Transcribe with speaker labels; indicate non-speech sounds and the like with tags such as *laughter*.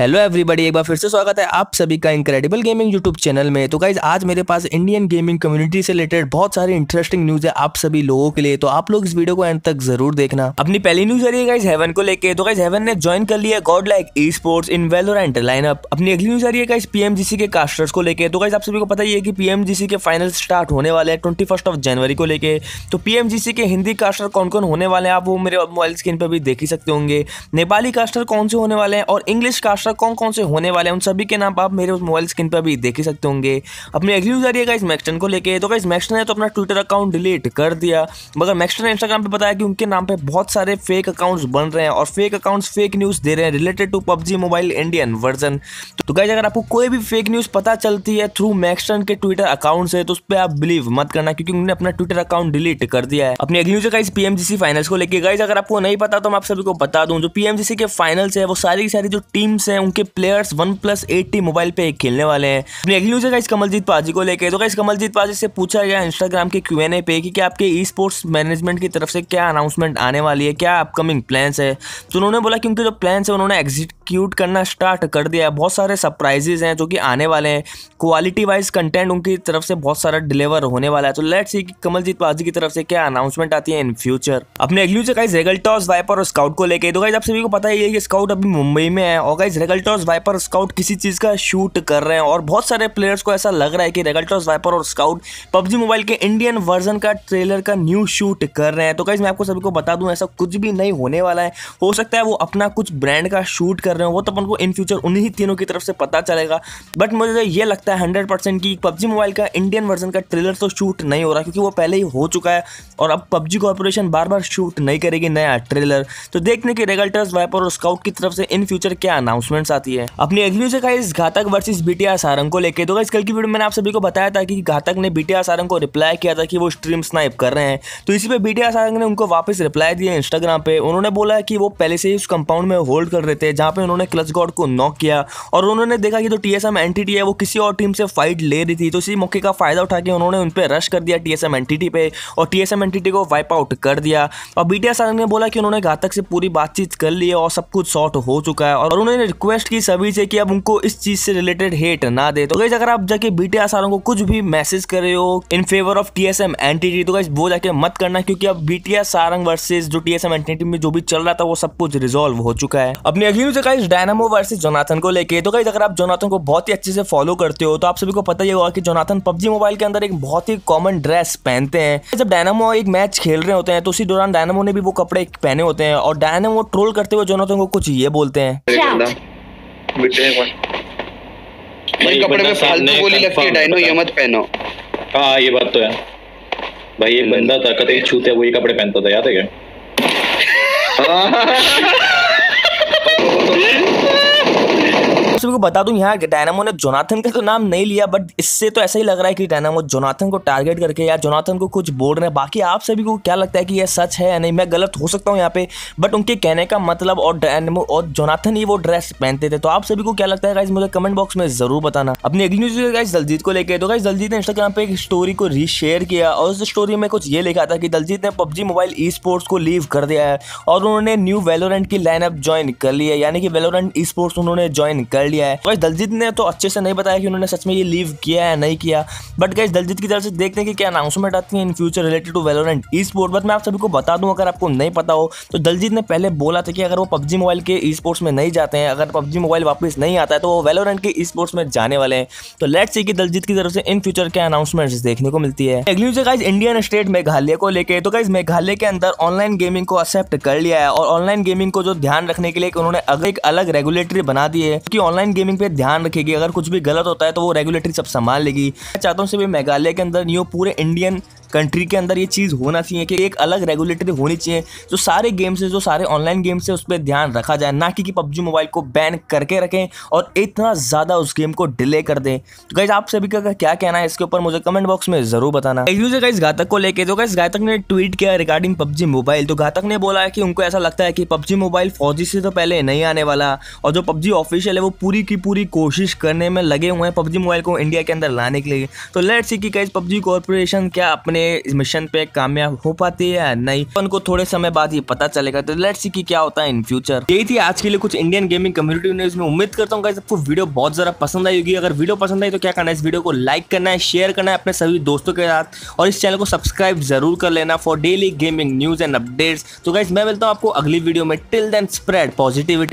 Speaker 1: Hello everybody एक बार फिर से स्वागत है आप सभी का इनक्रेडिबल गेमिंग यूट्यूब चैनल में तो गाइज आज मेरे पास इंडियन गेमिंग कम्युनिटी से रिलेटेड बहुत सारी इंटरेस्टिंग न्यूज है आप सभी लोगों के लिए तो आप लोग इस वीडियो को एंड तक जरूर देखना अपनी पहली न्यूज आ रही है गाइज हेवन को लेके तो गाइज हेवन ने ज्वाइन कर लिया God like esports in and lineup अपनी अगली न्यूज आ रही है गाइज पीएमजीसी के कास्टर्स को लेकर तो गाइज आप सभी को पता ही है कि पीएमजीसी के फाइनल स्टार्ट होने वाले हैं ट्वेंटी ऑफ जनवरी को लेकर तो पीएमजीसी के हिंदी कास्टर कौन कौन होने वाले हैं आप वो मेरे मोबाइल स्क्रीन पर भी देख ही सकते होंगे नेपाली कास्टर कौन से होने वाले हैं और इंग्लिश कास्टर महाराष्ट्र कौन कौन से होने वाले हैं उन सभी के नाम आप मेरे मोबाइल स्क्रीन पर भी देख ही सकते होंगे अपनी अगली न्यूज़ आ रही है गाइस मैक्सटन को लेके तो इस मैक्सटन ने तो अपना ट्विटर अकाउंट डिलीट कर दिया मगर मैक्सटन ने इंस्टाग्राम पर बताया कि उनके नाम पर बहुत सारे फेक अकाउंट्स बन रहे हैं और फेक अकाउंट्स फेक न्यूज़ दे रहे हैं related to PUBG mobile Indian version तो गाइज अगर आपको कोई भी फेक न्यूज़ पता चलती है थ्रू मैक्सटन के ट्विटर अकाउंट से तो उस पर आप बिलीव मत करना क्योंकि उन्होंने अपना ट्विटर अकाउंट डिलीट कर दिया है अपनी अगली न्यूज़ गाइज पीएमजीसी फाइनल्स को लेकर गाइज अगर आपको नहीं पता तो मैं आप सभी को बता दूं जो पीएमजीसी के फाइनल्स है वो सारी की सारी जो टीम्स हैं उनके players one plus eight T mobile पे खेलने वाले हैं अगली न्यूज है कमलजीत पाजी को लेकर तो गाइस कमलजीत पाजी से पूछा गया इंस्टाग्राम के क्यू एन ए पे की आपके ई स्पोर्ट्स मैनेजमेंट की तरफ से क्या अनाउंसमेंट आने वाली है क्या अपकमिंग प्लान्स है तो उन्होंने बोला कि उनके जो प्लान्स है उन्होंने एग्जिट क्यूट करना स्टार्ट कर दिया है बहुत सारे सरप्राइजेज हैं जो कि आने वाले हैं क्वालिटी वाइज कंटेंट उनकी तरफ से बहुत सारा डिलीवर होने वाला है तो लेट्स सी कि कमलजीत पाजी की तरफ से क्या अनाउंसमेंट आती है इन फ्यूचर अपने अगली से गाइज रेगल्टॉस वाइपर और स्काउट को लेकर तो गाइज आप सभी को पता ही है कि स्काउट अभी मुंबई में है और गाइज रेगल्टॉस वाइपर स्काउट किसी चीज़ का शूट कर रहे हैं और बहुत सारे प्लेयर्स को ऐसा लग रहा है कि रेगल्टॉस वाइपर और स्काउट पबजी मोबाइल के इंडियन वर्जन का ट्रेलर का न्यू शूट कर रहे हैं तो गाइज मैं आपको सभी को बता दूं ऐसा कुछ भी नहीं होने वाला है हो सकता है वो अपना कुछ ब्रांड का शूट कर कर रहे हो वो तो अपन को इन फ्यूचर उन्हीं तीनों की तरफ से पता चलेगा बट मुझे तो ये लगता है हंड्रेड परसेंट कि पबजी मोबाइल का इंडियन वर्जन का ट्रेलर तो शूट नहीं हो रहा क्योंकि वो पहले ही हो चुका है और अब पबजी कॉरपोरेशन बार बार शूट नहीं करेगी नया ट्रेलर तो देखने की रेगल्टर्स वाइपर और स्काउट की तरफ से इन फ्यूचर क्या अनाउंसमेंट्स आती है अपनी अगली से कहा इस घातक वर्सेस बीटीआर सारंग को लेकर तो इस कल की वीडियो मैंने आप सभी को बताया था कि घातक ने बीटीआर सारंग को रिप्लाई किया था कि वो स्ट्रीम स्नाइप कर रहे हैं तो इसी पे बीटीआर सारंग ने उनको वापस रिप्लाई दिया इंस्टाग्राम पे उन्होंने बोला कि वो पहले से ही उस कंपाउंड में होल्ड कर रहे थे जहां पे में उन्होंने क्लच गॉड को नॉक किया और उन्होंने देखा कि जो टी एस एम एंटिटी है वो किसी और टीम से फाइट ले रही थी तो इसी मौके का फ़ायदा उठा के उन्होंने उन पर रश कर दिया टी एस एम एंटिटी पे और टी एस एम एंटिटी को वाइप आउट कर दिया और बी टी एस ने बोला कि उन्होंने घातक से पूरी बातचीत कर ली है और सब कुछ सॉर्ट हो चुका है और उन्होंने रिक्वेस्ट की सभी से कि अब उनको इस चीज़ से रिलेटेड हेट ना दे तो गई अगर आप जाके बी टी एस को कुछ भी मैसेज कर रहे हो in favour of T S M entity तो गई वो जाके मत करना क्योंकि अब B T S Sarang versus जो टी एस एम एंटिटी में जो भी चल रहा था वो सब कुछ रिजॉल्व हो चुका है अपनी अगली जगह गाइस डायनामो वर्सेस जोनाथन को लेके तो गाइस अगर आप जोनाथन को बहुत ही अच्छे से फॉलो करते हो तो आप सभी को पता ही होगा कि जोनाथन पबजी मोबाइल के अंदर एक बहुत ही कॉमन ड्रेस पहनते हैं जब डायनामो एक मैच खेल रहे होते हैं तो उसी दौरान डायनामो ने भी वो कपड़े पहने होते हैं और डायनामो ट्रोल करते हुए जोनाथन को कुछ ये बोलते हैं भाई कपड़े पे फालतू गोली लगती है डायनो ये मत पहनो हाँ ये बात तो है भाई एक बंदा था हम्म। कतई छूते वही कपड़े पहनता था याद है क्या *laughs* *laughs* *laughs* हाँ। सभी को बता दूं यहाँ डायनामो ने जोनाथन का तो नाम नहीं लिया बट इससे तो ऐसा ही लग रहा है कि डायनामो जोनाथन को टारगेट करके या जोनाथन को कुछ रहे हैं बाकी आप सभी को क्या लगता है कि यह सच है या नहीं मैं गलत हो सकता हूँ यहाँ पे बट उनके कहने का मतलब और डायनामो और जोनाथन ही वो ड्रेस पहनते थे तो आप सभी को क्या लगता है मुझे कमेंट बॉक्स में जरूर बताना अपनी अगली न्यूज गाइज दलजीत को लेकर तो गाइज दलजीत ने इंस्टाग्राम पे एक स्टोरी को रीशेयर किया और उस स्टोरी में कुछ ये लिखा था कि दलजीत ने पबजी मोबाइल ई स्पोर्ट्स को लीव कर दिया है और उन्होंने न्यू वेलोरेंट की लाइनअप ज्वाइन कर लिया यानी कि वेलोरेंट ई स्पोर्ट्स उन्होंने ज्वाइन कर लिया है वैसे दलजीत ने तो अच्छे से नहीं बताया कि उन्होंने सच में ये लीव किया है नहीं किया बट गैस दलजीत की तरफ से देखते हैं कि क्या अनाउंसमेंट आती है in future related to Valorant esport but मैं आप सभी को बता दूं अगर आपको नहीं पता हो तो दलजीत ने पहले बोला था कि अगर वो पब्जी मोबाइल के ई स्पोर्ट्स में नहीं जाते हैं अगर पब्जी मोबाइल वापस नहीं आता है तो वो वेलोरेंट के ई स्पोर्ट्स में जाने वाले हैं तो लेट सी कि दलजीत की तरफ से इन फ्यूचर क्या अनाउंसमेंट देखने को मिलती है अगली न्यूज है गाइज इंडियन स्टेट मेघालय को लेकर तो गाइज मेघालय के अंदर ऑनलाइन गेमिंग को एक्सेप्ट कर लिया है और ऑनलाइन गेमिंग को जो ध्यान रखने के लिए उन्होंने एक अलग रेगुलेटरी बना दी है कि ऑनलाइन ऑनलाइन गेमिंग पे ध्यान रखेगी अगर कुछ भी गलत होता है तो वो रेगुलेटरी सब संभाल लेगी मैं चाहता हूँ सिर्फ मेघालय के अंदर नहीं हो पूरे इंडियन कंट्री के अंदर ये चीज़ होना चाहिए कि एक अलग रेगुलेटरी होनी चाहिए जो सारे गेम्स है जो सारे ऑनलाइन गेम्स है उस पर ध्यान रखा जाए ना कि, पबजी मोबाइल को बैन करके रखें और इतना ज़्यादा उस गेम को डिले कर दें तो गाइज आप सभी का क्या कहना है इसके ऊपर मुझे कमेंट बॉक्स में ज़रूर बताना दूसरे गाइज घातक को लेकर तो गाइज घातक ने ट्वीट किया रिगार्डिंग पबजी मोबाइल तो घातक ने बोला है कि उनको ऐसा लगता है कि पबजी मोबाइल फौजी से तो पहले नहीं आने वाला और जो पबजी ऑफिशियल है वो पूरी की पूरी कोशिश करने में लगे हुए हैं पबजी मोबाइल को इंडिया के अंदर लाने के लिए तो लेट्स सी कि गाइज पबजी कॉरपोरेशन क्या अपने इस मिशन पे कामयाब हो पाती है नहीं अपन को थोड़े समय बाद ये पता चलेगा तो लेट्स सी कि क्या होता है इन फ्यूचर यही थी आज के लिए कुछ इंडियन गेमिंग कम्युनिटी न्यूज में उम्मीद करता हूँ आपको वीडियो बहुत ज्यादा पसंद आई होगी अगर वीडियो पसंद आई तो क्या करना है इस वीडियो को लाइक करना है शेयर करना है अपने सभी दोस्तों के साथ और इस चैनल को सब्सक्राइब जरूर कर लेना for daily gaming news and updates तो गाइज मैं मिलता हूँ आपको अगली वीडियो में टिल देन स्प्रेड पॉजिटिविटी